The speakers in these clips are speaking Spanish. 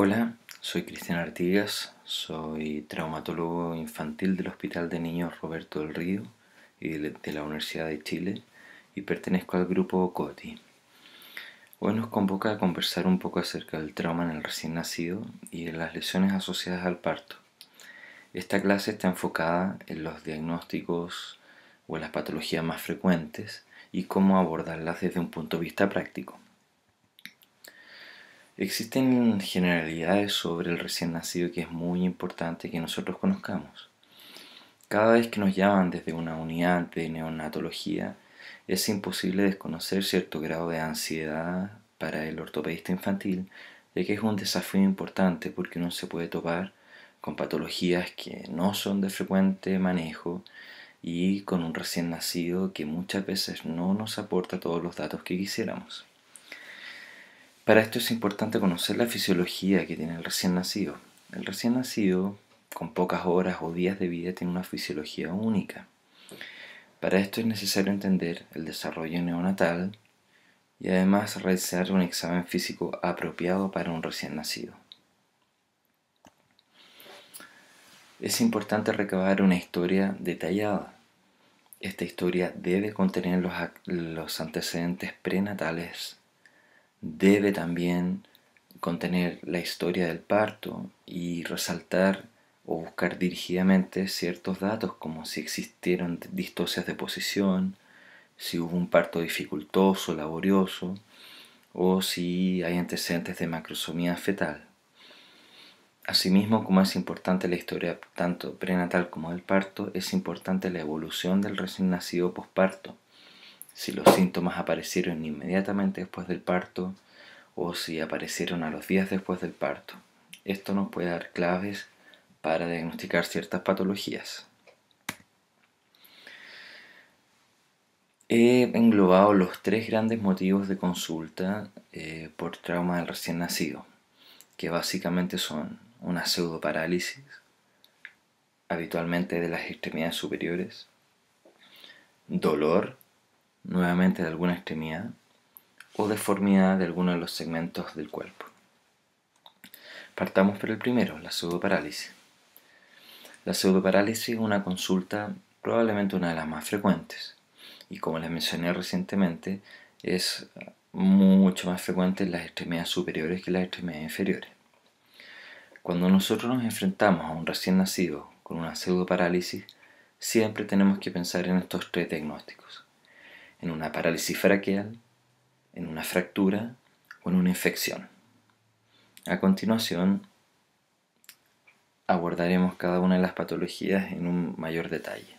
Hola, soy Cristian Artigas, soy traumatólogo infantil del Hospital de Niños Roberto del Río y de la Universidad de Chile y pertenezco al grupo COTI. Hoy nos convoca a conversar un poco acerca del trauma en el recién nacido y de las lesiones asociadas al parto. Esta clase está enfocada en los diagnósticos o en las patologías más frecuentes y cómo abordarlas desde un punto de vista práctico. Existen generalidades sobre el recién nacido que es muy importante que nosotros conozcamos. Cada vez que nos llaman desde una unidad de neonatología, es imposible desconocer cierto grado de ansiedad para el ortopedista infantil, ya que es un desafío importante porque uno se puede topar con patologías que no son de frecuente manejo y con un recién nacido que muchas veces no nos aporta todos los datos que quisiéramos. Para esto es importante conocer la fisiología que tiene el recién nacido. El recién nacido, con pocas horas o días de vida, tiene una fisiología única. Para esto es necesario entender el desarrollo neonatal y además realizar un examen físico apropiado para un recién nacido. Es importante recabar una historia detallada. Esta historia debe contener los, antecedentes prenatales debe también contener la historia del parto y resaltar o buscar dirigidamente ciertos datos como si existieron distocias de posición, si hubo un parto dificultoso, laborioso o si hay antecedentes de macrosomía fetal. Asimismo, como es importante la historia tanto prenatal como del parto, es importante la evolución del recién nacido posparto si los síntomas aparecieron inmediatamente después del parto o si aparecieron a los días después del parto. Esto nos puede dar claves para diagnosticar ciertas patologías. He englobado los tres grandes motivos de consulta eh, por trauma del recién nacido, que básicamente son una pseudoparálisis, habitualmente de las extremidades superiores, dolor nuevamente de alguna extremidad o deformidad de alguno de los segmentos del cuerpo. Partamos por el primero, la pseudoparálisis. La pseudoparálisis es una consulta probablemente una de las más frecuentes y como les mencioné recientemente es mucho más frecuente en las extremidades superiores que en las extremidades inferiores. Cuando nosotros nos enfrentamos a un recién nacido con una pseudoparálisis, siempre tenemos que pensar en estos tres diagnósticos en una parálisis braquial, en una fractura o en una infección. A continuación, abordaremos cada una de las patologías en un mayor detalle.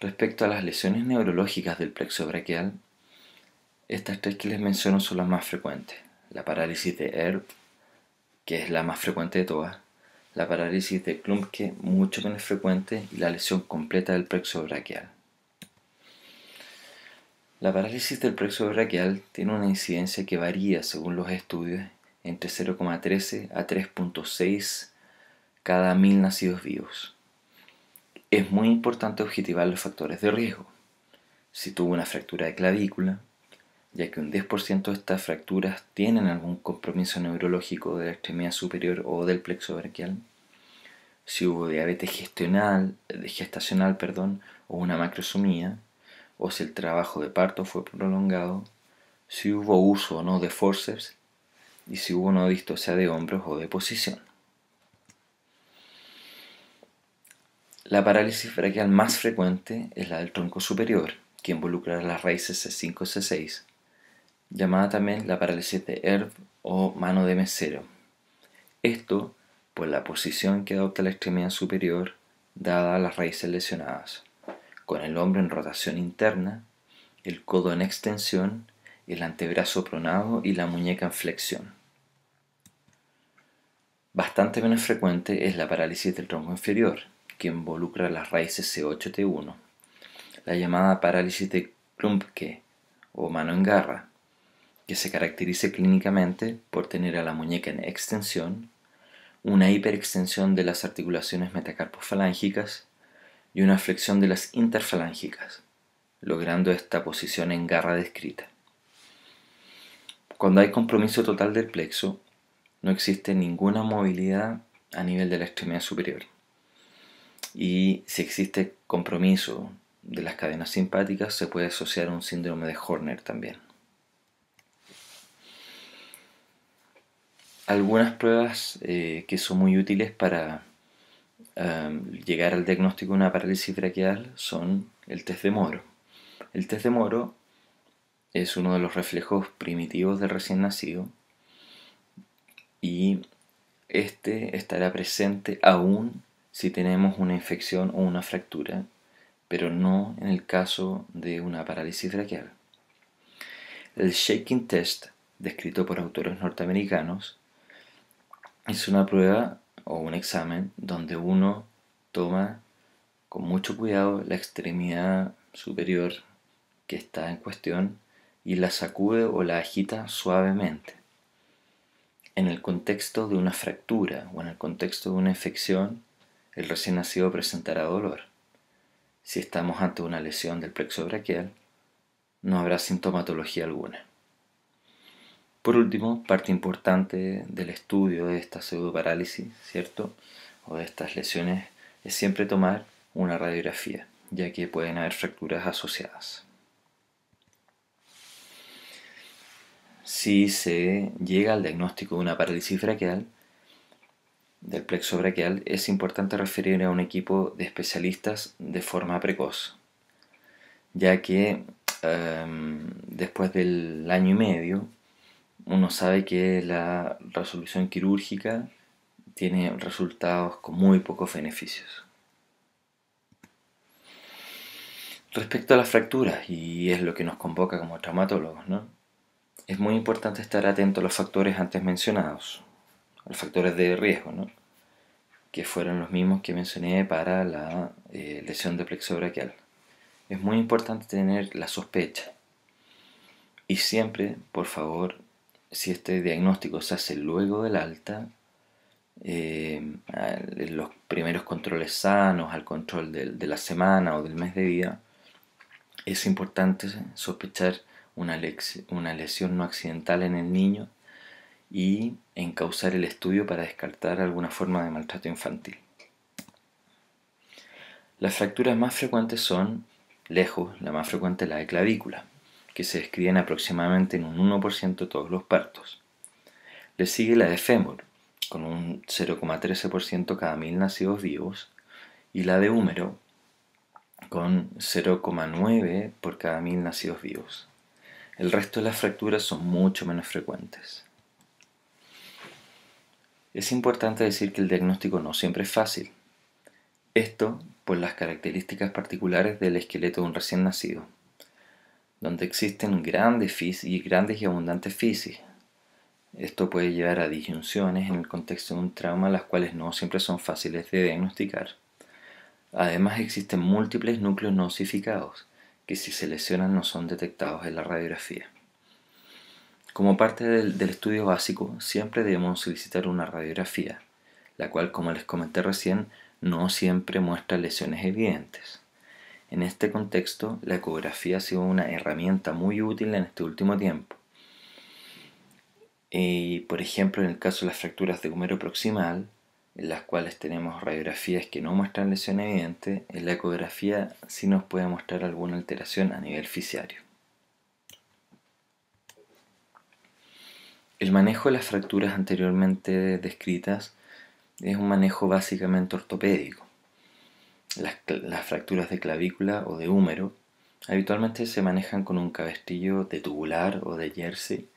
Respecto a las lesiones neurológicas del plexo braquial, estas tres que les menciono son las más frecuentes. La parálisis de ERB, que es la más frecuente de todas, la parálisis de Klumpke, mucho menos frecuente, y la lesión completa del plexo braquial. La parálisis del plexo brachial tiene una incidencia que varía según los estudios entre 0,13 a 3,6 cada mil nacidos vivos. Es muy importante objetivar los factores de riesgo. Si tuvo una fractura de clavícula, ya que un 10% de estas fracturas tienen algún compromiso neurológico de la extremidad superior o del plexo brachial. Si hubo diabetes gestacional perdón, o una macrosomía, o si el trabajo de parto fue prolongado, si hubo uso o no de forceps y si hubo no sea de hombros o de posición. La parálisis braquial más frecuente es la del tronco superior, que involucra las raíces C5 y C6, llamada también la parálisis de Herb o mano de mesero. Esto por la posición que adopta la extremidad superior dada a las raíces lesionadas con el hombro en rotación interna, el codo en extensión, el antebrazo pronado y la muñeca en flexión. Bastante menos frecuente es la parálisis del tronco inferior, que involucra las raíces C8-T1, la llamada parálisis de Klumpke o mano en garra, que se caracteriza clínicamente por tener a la muñeca en extensión, una hiperextensión de las articulaciones metacarpofalángicas y una flexión de las interfalángicas, logrando esta posición en garra descrita. Cuando hay compromiso total del plexo, no existe ninguna movilidad a nivel de la extremidad superior. Y si existe compromiso de las cadenas simpáticas, se puede asociar a un síndrome de Horner también. Algunas pruebas eh, que son muy útiles para Em, llegar al diagnóstico de una parálisis brachial son el test de Moro. El test de Moro es uno de los reflejos primitivos del recién nacido y este estará presente aún si tenemos una infección o una fractura, pero no en el caso de una parálisis braquial. El shaking test, descrito por autores norteamericanos, es una prueba o un examen donde uno toma con mucho cuidado la extremidad superior que está en cuestión y la sacude o la agita suavemente. En el contexto de una fractura o en el contexto de una infección, el recién nacido presentará dolor. Si estamos ante una lesión del plexo brachial, no habrá sintomatología alguna. Por último, parte importante del estudio de esta pseudoparálisis, ¿cierto? O de estas lesiones, es siempre tomar una radiografía, ya que pueden haber fracturas asociadas. Si se llega al diagnóstico de una parálisis braquial, del plexo braquial, es importante referir a un equipo de especialistas de forma precoz, ya que em, después del año y medio uno sabe que la resolución quirúrgica tiene resultados con muy pocos beneficios. Respecto a las fracturas, y es lo que nos convoca como traumatólogos, ¿no? es muy importante estar atento a los factores antes mencionados, a los factores de riesgo, que fueron los mismos que mencioné para la eh, lesión de plexo brachial. Es muy importante tener la sospecha y siempre, por favor, si este diagnóstico se hace luego del alta, eh, los primeros controles sanos, al control de, la semana o del mes de vida, es importante sospechar una, una lesión no accidental en el niño y encauzar el estudio para descartar alguna forma de maltrato infantil. Las fracturas más frecuentes son, lejos, la más frecuente es la de clavícula que se describen aproximadamente en un 1% todos los partos. Le sigue la de fémur, con un 0,13% cada mil nacidos vivos, y la de húmero, con 0,9 por cada mil nacidos vivos. El resto de las fracturas son mucho menos frecuentes. Es importante decir que el diagnóstico no siempre es fácil. Esto por las características particulares del esqueleto de un recién nacido donde existen grandes y grandes y abundantes fisis. Esto puede llevar a disyunciones en el contexto de un trauma, las cuales no siempre son fáciles de diagnosticar. Además, existen múltiples núcleos no osificados, que si se lesionan no son detectados en la radiografía. Como parte del estudio básico, siempre debemos solicitar una radiografía, la cual, como les comenté recién, no siempre muestra lesiones evidentes. En este contexto, la ecografía ha sido una herramienta muy útil en este último tiempo. Y, eh, por ejemplo, en el caso de las fracturas de húmero proximal, en las cuales tenemos radiografías que no muestran lesión evidente, en la ecografía sí nos puede mostrar alguna alteración a nivel fisiario. El manejo de las fracturas anteriormente descritas es un manejo básicamente ortopédico. Las, fracturas de clavícula o de húmero habitualmente se manejan con un cabestillo de tubular o de jersey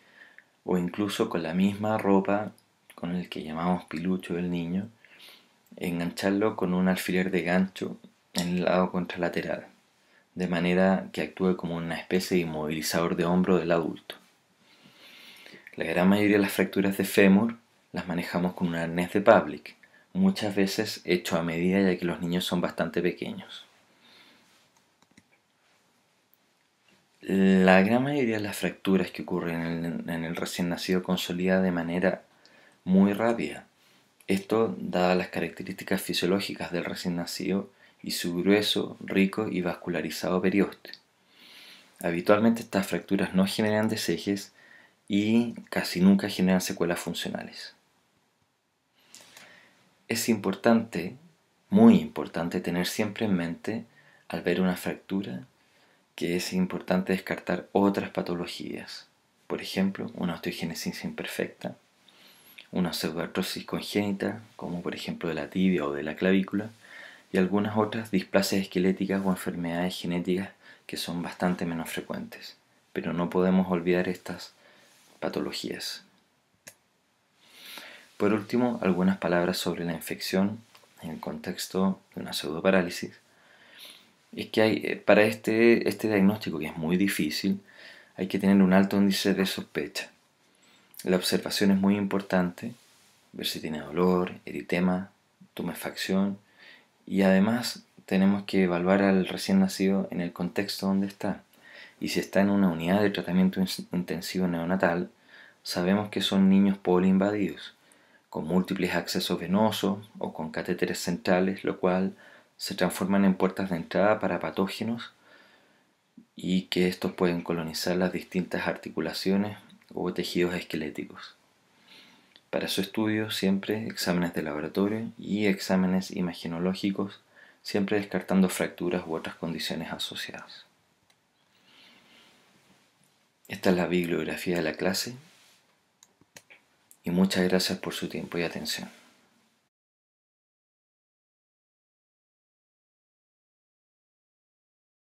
o incluso con la misma ropa con el que llamamos pilucho del niño, engancharlo con un alfiler de gancho en el lado contralateral, de manera que actúe como una especie de inmovilizador de hombro del adulto. La gran mayoría de las fracturas de fémur las manejamos con un arnés de public, muchas veces hecho a medida ya que los niños son bastante pequeños. La gran mayoría de las fracturas que ocurren en el, recién nacido consolida de manera muy rápida. Esto, dada las características fisiológicas del recién nacido y su grueso, rico y vascularizado periósteo. Habitualmente estas fracturas no generan desejes y casi nunca generan secuelas funcionales. Es importante, muy importante, tener siempre en mente al ver una fractura que es importante descartar otras patologías. Por ejemplo, una osteogenesis imperfecta, una pseudoartrosis congénita, como por ejemplo de la tibia o de la clavícula, y algunas otras displasias esqueléticas o enfermedades genéticas que son bastante menos frecuentes. Pero no podemos olvidar estas patologías. Por último, algunas palabras sobre la infección en el contexto de una pseudoparálisis. Es que hay, eh, para este, este diagnóstico, que es muy difícil, hay que tener un alto índice de sospecha. La observación es muy importante, ver si tiene dolor, eritema, tumefacción y además tenemos que evaluar al recién nacido en el contexto donde está. Y si está en una unidad de tratamiento intensivo neonatal, sabemos que son niños poliinvadidos con múltiples accesos venosos o con catéteres centrales, lo cual se transforman en puertas de entrada para patógenos y que estos pueden colonizar las distintas articulaciones o tejidos esqueléticos. Para su estudio siempre exámenes de laboratorio y exámenes imaginológicos, siempre descartando fracturas u otras condiciones asociadas. Esta es la bibliografía de la clase y muchas gracias por su tiempo y atención.